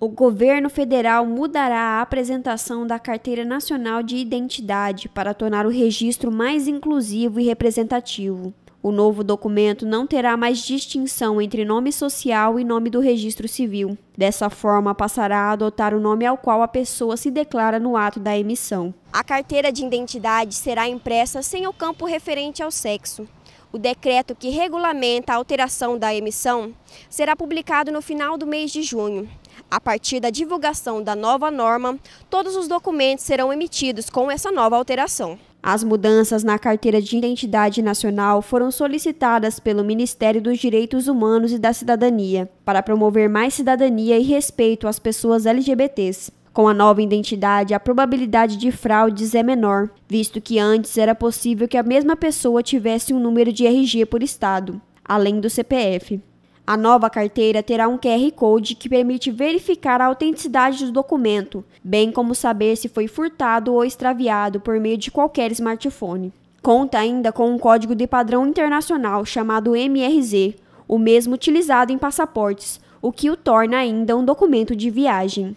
o governo federal mudará a apresentação da Carteira Nacional de Identidade para tornar o registro mais inclusivo e representativo. O novo documento não terá mais distinção entre nome social e nome do registro civil. Dessa forma, passará a adotar o nome ao qual a pessoa se declara no ato da emissão. A carteira de identidade será impressa sem o campo referente ao sexo. O decreto que regulamenta a alteração da emissão será publicado no final do mês de junho. A partir da divulgação da nova norma, todos os documentos serão emitidos com essa nova alteração. As mudanças na carteira de identidade nacional foram solicitadas pelo Ministério dos Direitos Humanos e da Cidadania para promover mais cidadania e respeito às pessoas LGBTs. Com a nova identidade, a probabilidade de fraudes é menor, visto que antes era possível que a mesma pessoa tivesse um número de RG por estado, além do CPF. A nova carteira terá um QR Code que permite verificar a autenticidade do documento, bem como saber se foi furtado ou extraviado por meio de qualquer smartphone. Conta ainda com um código de padrão internacional chamado MRZ, o mesmo utilizado em passaportes, o que o torna ainda um documento de viagem.